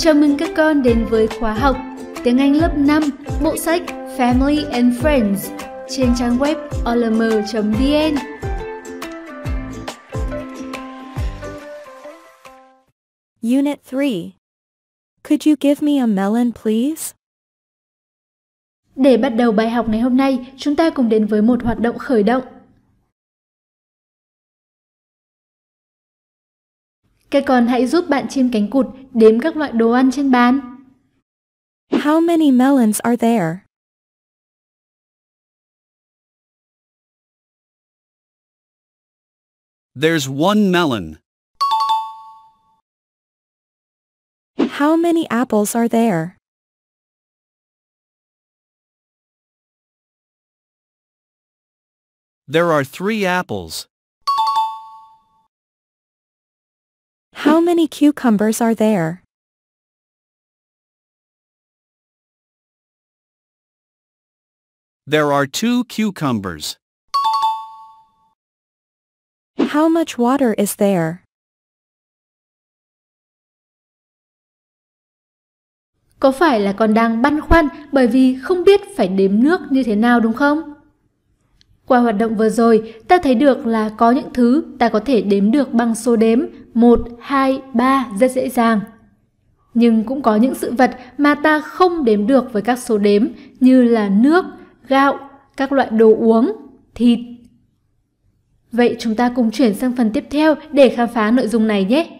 Chào mừng các con đến với khóa học Tiếng Anh lớp 5, bộ sách Family and Friends trên trang web olm.vn. Unit 3. Could you give me a melon please? Để bắt đầu bài học ngày hôm nay, chúng ta cùng đến với một hoạt động khởi động Các con hãy giúp bạn chim cánh cụt đếm các loại đồ ăn trên bàn. How many melons are there? There's one melon. How many apples are there? There are three apples. How many cucumbers are there? There are two cucumbers. How much water is there? Có phải là con đang băn khoăn bởi vì không biết phải đếm nước như thế nào đúng không? Qua hoạt động vừa rồi, ta thấy được là có những thứ ta có thể đếm được bằng số đếm 1, 2, 3 rất dễ dàng. Nhưng cũng có những sự vật mà ta không đếm được với các số đếm như là nước, gạo, các loại đồ uống, thịt. Vậy chúng ta cùng chuyển sang phần tiếp theo để khám phá nội dung này nhé.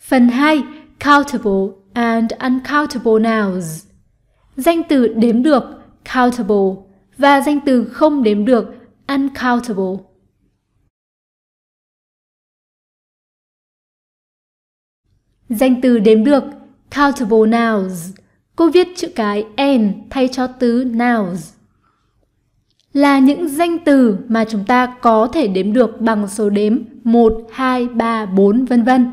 Phần 2, Countable and Uncountable Nouns. Danh từ đếm được, countable, và danh từ không đếm được, uncountable. Danh từ đếm được countable nouns. Cô viết chữ cái n thay cho từ nouns. Là những danh từ mà chúng ta có thể đếm được bằng số đếm 1, 2, 3, 4 vân vân.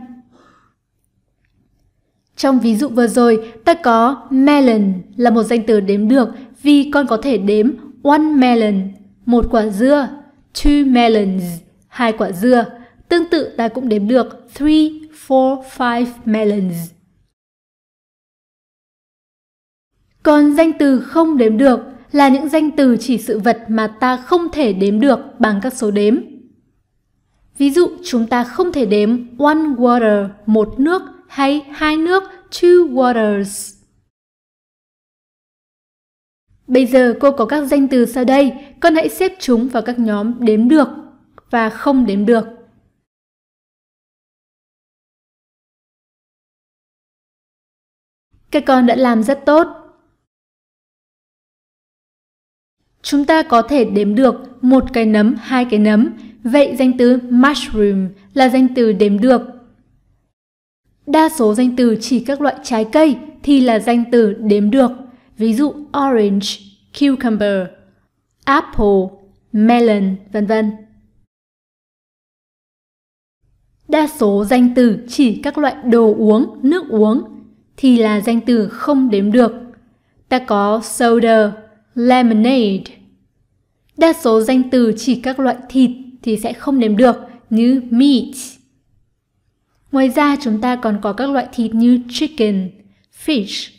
Trong ví dụ vừa rồi, ta có melon là một danh từ đếm được vì con có thể đếm one melon, một quả dưa, two melons, hai quả dưa Tương tự ta cũng đếm được 3, 4, 5 melons. Còn danh từ không đếm được là những danh từ chỉ sự vật mà ta không thể đếm được bằng các số đếm. Ví dụ, chúng ta không thể đếm one water, một nước, hay hai nước, two waters. Bây giờ cô có các danh từ sau đây, con hãy xếp chúng vào các nhóm đếm được và không đếm được. Các con đã làm rất tốt. Chúng ta có thể đếm được một cái nấm, hai cái nấm. Vậy danh từ mushroom là danh từ đếm được. Đa số danh từ chỉ các loại trái cây thì là danh từ đếm được. Ví dụ orange, cucumber, apple, melon, vân vân. Đa số danh từ chỉ các loại đồ uống, nước uống thì là danh từ không đếm được. Ta có soda, lemonade. Đa số danh từ chỉ các loại thịt thì sẽ không đếm được như meat. Ngoài ra chúng ta còn có các loại thịt như chicken, fish.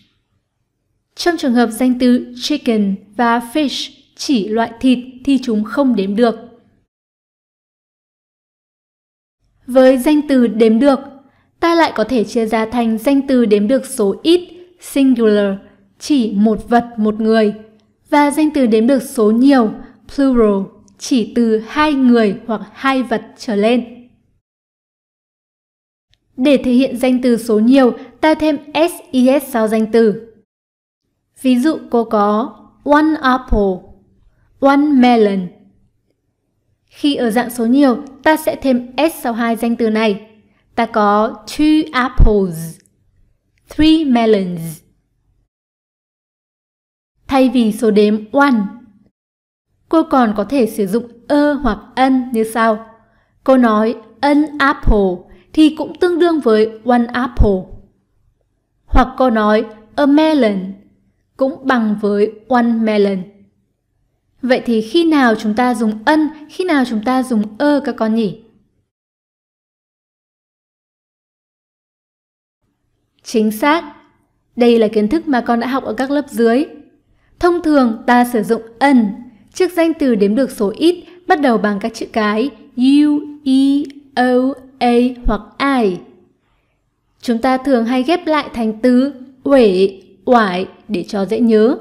Trong trường hợp danh từ chicken và fish chỉ loại thịt thì chúng không đếm được. Với danh từ đếm được ta lại có thể chia ra thành danh từ đếm được số ít, singular, chỉ một vật một người, và danh từ đếm được số nhiều, plural, chỉ từ hai người hoặc hai vật trở lên. Để thể hiện danh từ số nhiều, ta thêm SES sau danh từ. Ví dụ cô có one apple, one melon. Khi ở dạng số nhiều, ta sẽ thêm S sau hai danh từ này ta có two apples, three melons. Thay vì số đếm one, cô còn có thể sử dụng ơ hoặc ân như sau. Cô nói an apple thì cũng tương đương với one apple. Hoặc cô nói a melon cũng bằng với one melon. Vậy thì khi nào chúng ta dùng ân, khi nào chúng ta dùng ơ các con nhỉ? Chính xác. Đây là kiến thức mà con đã học ở các lớp dưới. Thông thường ta sử dụng ân, trước danh từ đếm được số ít bắt đầu bằng các chữ cái u, e, o, a hoặc i. Chúng ta thường hay ghép lại thành từ uể, oải để cho dễ nhớ.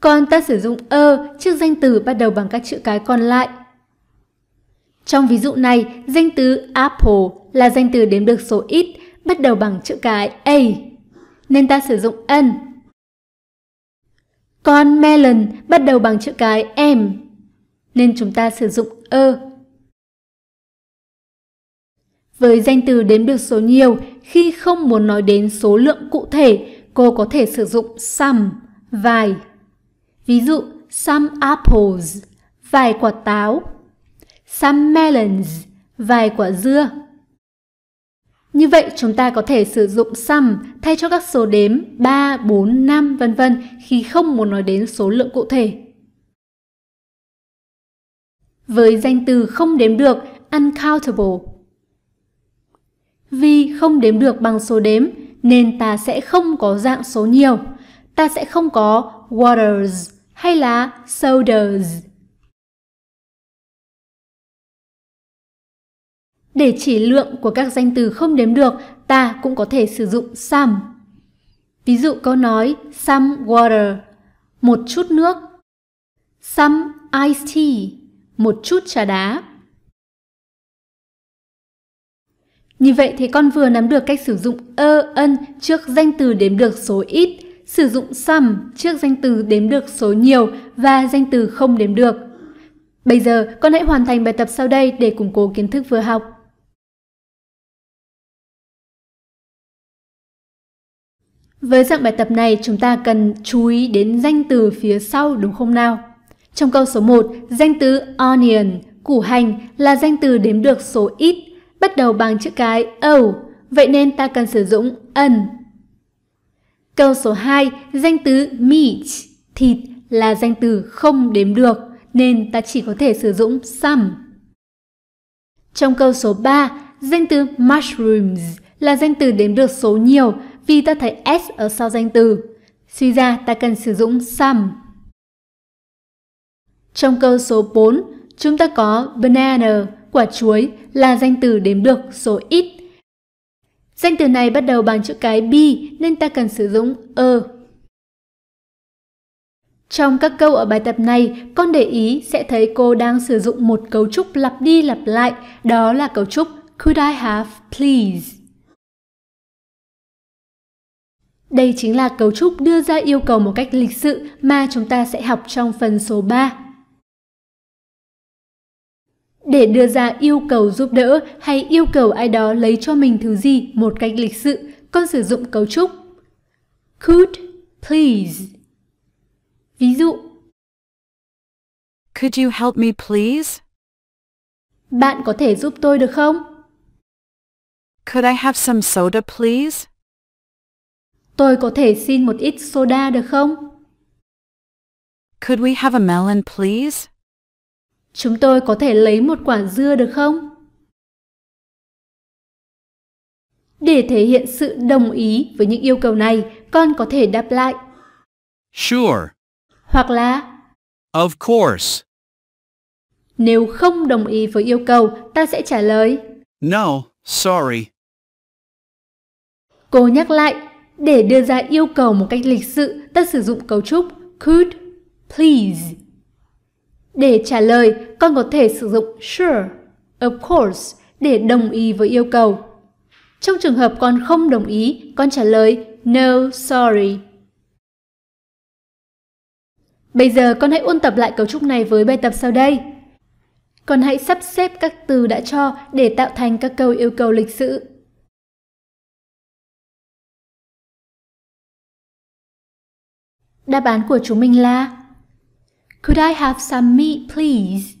Còn ta sử dụng ơ trước danh từ bắt đầu bằng các chữ cái còn lại. Trong ví dụ này, danh từ apple là danh từ đếm được số ít bắt đầu bằng chữ cái A, nên ta sử dụng an. Con melon bắt đầu bằng chữ cái m nên chúng ta sử dụng ơ. E. Với danh từ đếm được số nhiều, khi không muốn nói đến số lượng cụ thể, cô có thể sử dụng some, vài. Ví dụ, some apples, vài quả táo. Some melons, vài quả dưa. Như vậy chúng ta có thể sử dụng sum thay cho các số đếm 3, 4, 5 vân vân khi không muốn nói đến số lượng cụ thể. Với danh từ không đếm được uncountable. Vì không đếm được bằng số đếm nên ta sẽ không có dạng số nhiều. Ta sẽ không có waters hay là sodas. Để chỉ lượng của các danh từ không đếm được, ta cũng có thể sử dụng some. Ví dụ câu nói some water, một chút nước. Some iced tea, một chút trà đá. Như vậy thì con vừa nắm được cách sử dụng ơ ân trước danh từ đếm được số ít, sử dụng some trước danh từ đếm được số nhiều và danh từ không đếm được. Bây giờ, con hãy hoàn thành bài tập sau đây để củng cố kiến thức vừa học. Với dạng bài tập này, chúng ta cần chú ý đến danh từ phía sau đúng không nào? Trong câu số 1, danh từ onion, củ hành là danh từ đếm được số ít, bắt đầu bằng chữ cái O, vậy nên ta cần sử dụng an. Câu số 2, danh từ meat, thịt là danh từ không đếm được, nên ta chỉ có thể sử dụng some. Trong câu số 3, danh từ mushrooms là danh từ đếm được số nhiều, vì ta thấy s ở sau danh từ. Suy ra ta cần sử dụng some. Trong câu số 4, chúng ta có banana, quả chuối là danh từ đếm được số ít. Danh từ này bắt đầu bằng chữ cái B nên ta cần sử dụng a. E. Trong các câu ở bài tập này, con để ý sẽ thấy cô đang sử dụng một cấu trúc lặp đi lặp lại, đó là cấu trúc Could I have please? Đây chính là cấu trúc đưa ra yêu cầu một cách lịch sự mà chúng ta sẽ học trong phần số 3. Để đưa ra yêu cầu giúp đỡ hay yêu cầu ai đó lấy cho mình thứ gì một cách lịch sự, con sử dụng cấu trúc Could please. Ví dụ Could you help me please? Bạn có thể giúp tôi được không? Could I have some soda please? Tôi có thể xin một ít soda được không? Could we have a melon please? Chúng tôi có thể lấy một quả dưa được không? Để thể hiện sự đồng ý với những yêu cầu này, con có thể đáp lại. Sure. Hoặc là Of course. Nếu không đồng ý với yêu cầu, ta sẽ trả lời No, sorry. Cô nhắc lại, để đưa ra yêu cầu một cách lịch sự, ta sử dụng cấu trúc could, please. Để trả lời, con có thể sử dụng sure, of course để đồng ý với yêu cầu. Trong trường hợp con không đồng ý, con trả lời no sorry. Bây giờ con hãy ôn tập lại cấu trúc này với bài tập sau đây. Con hãy sắp xếp các từ đã cho để tạo thành các câu yêu cầu lịch sự. Đáp án của chúng mình là Could I have some meat please?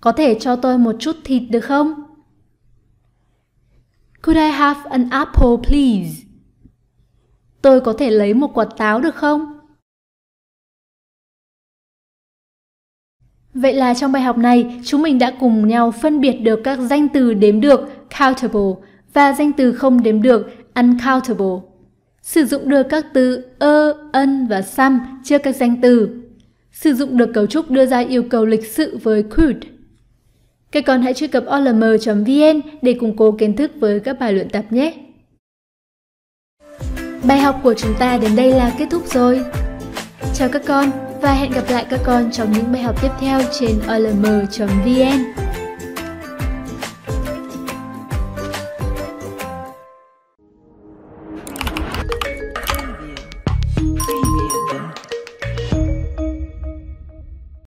Có thể cho tôi một chút thịt được không? Could I have an apple please? Tôi có thể lấy một quả táo được không? Vậy là trong bài học này, chúng mình đã cùng nhau phân biệt được các danh từ đếm được countable và danh từ không đếm được uncountable. Sử dụng được các từ ơ, ân và xăm trước các danh từ. Sử dụng được cấu trúc đưa ra yêu cầu lịch sự với could. Các con hãy truy cập olm.vn để củng cố kiến thức với các bài luyện tập nhé. Bài học của chúng ta đến đây là kết thúc rồi. Chào các con và hẹn gặp lại các con trong những bài học tiếp theo trên olm.vn.